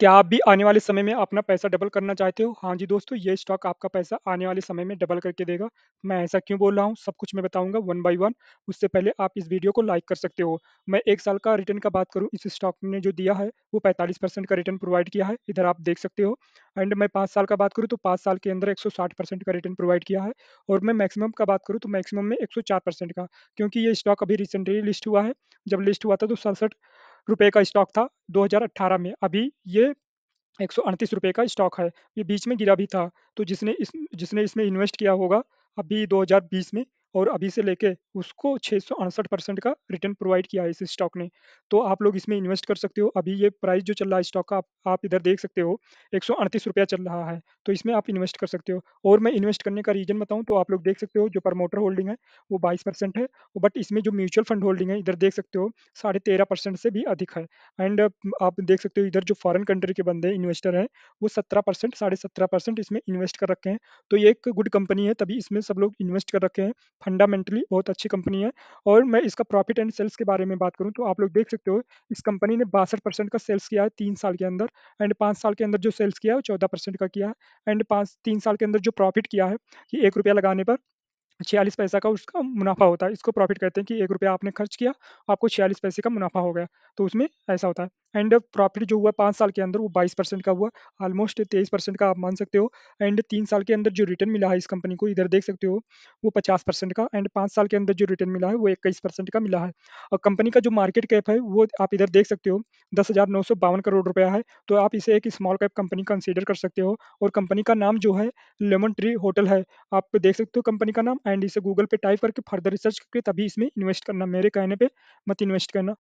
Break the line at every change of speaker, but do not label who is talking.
क्या आप भी आने वाले समय में अपना पैसा डबल करना चाहते हो हाँ जी दोस्तों ये स्टॉक आपका पैसा आने वाले समय में डबल करके देगा मैं ऐसा क्यों बोल रहा हूँ सब कुछ मैं बताऊंगा वन बाय वन उससे पहले आप इस वीडियो को लाइक कर सकते हो मैं एक साल का रिटर्न का बात करूँ इस स्टॉक ने जो दिया है वो पैंतालीस परसेंट का रिटर्न प्रोवाइड किया है इधर आप देख सकते हो एंड मैं पाँच साल का बात करूँ तो पाँच साल के अंदर एक का रिटर्न प्रोवाइड किया है और मैं मैक्सिमम का बात करूँ तो मैक्सिमम में एक का क्योंकि ये स्टॉक अभी रिसेंटली लिस्ट हुआ है जब लिस्ट हुआ था तो सड़सठ रुपए का स्टॉक था 2018 में अभी ये एक सौ रुपए का स्टॉक है ये बीच में गिरा भी था तो जिसने इस जिसने इसमें इन्वेस्ट किया होगा अभी 2020 में और अभी से लेके उसको छः परसेंट का रिटर्न प्रोवाइड किया है इस स्टॉक ने तो आप लोग इसमें इन्वेस्ट कर सकते हो अभी ये प्राइस जो चल रहा है स्टॉक का आप, आप इधर देख सकते हो एक रुपया चल रहा है तो इसमें आप इन्वेस्ट कर सकते हो और मैं इन्वेस्ट करने का रीजन बताऊँ तो आप लोग देख सकते हो जो प्रमोटर होल्डिंग है वो बाईस परसेंट है बट इसमें जो म्यूचुअल फंड होल्डिंग है इधर देख सकते हो साढ़े तेरह परसेंट से भी अधिक है एंड आप देख सकते हो इधर जो फॉरन कंट्री के बंदे इन्वेस्टर हैं वो सत्रह परसेंट साढ़े सत्रह परसेंट इसमें इन्वेस्ट कर रखे हैं तो ये एक गुड कंपनी है तभी इसमें सब लोग इन्वेस्ट कर रखे हैं फंडामेंटली बहुत अच्छी कंपनी है और मैं इसका प्रॉफिट एंड सेल्स के बारे में बात करूँ तो आप लोग देख सकते हो इस कंपनी ने बासठ परसेंट का सेल्स किया है तीन साल के अंदर एंड पाँच साल के अंदर जो सेल्स किया है वो चौदह परसेंट का किया है एंड पाँच तीन साल के अंदर जो प्रॉफिट किया है कि एक रुपया लगाने पर छियालीस पैसा का उसका मुनाफा होता है इसको प्रॉफिट कहते हैं कि एक रुपया आपने खर्च किया आपको छियालीस पैसे का मुनाफा हो गया तो उसमें ऐसा होता है एंड प्रॉफिट जो हुआ पाँच साल के अंदर वो बाईस परसेंट का हुआ ऑलमोस्ट तेईस परसेंट का आप मान सकते हो एंड तीन साल के अंदर जो रिटर्न मिला है इस कंपनी को इधर देख सकते हो वो पचास परसेंट का एंड पाँच साल के अंदर जो रिटर्न मिला है वो इक्कीस परसेंट का मिला है और कंपनी का जो मार्केट कैप है वो आप इधर देख सकते हो दस हज़ार नौ सौ बावन करोड़ रुपया है तो आप इसे एक स्मॉल कैप कंपनी कंसीडर कर सकते हो और कंपनी का नाम जो है लेमन ट्री होटल है आप देख सकते हो कंपनी का नाम एंड इसे गूगल पे टाइप करके फर्दर रिसर्च करके तभी इसमें इन्वेस्ट करना मेरे कहने पर मत इन्वेस्ट करना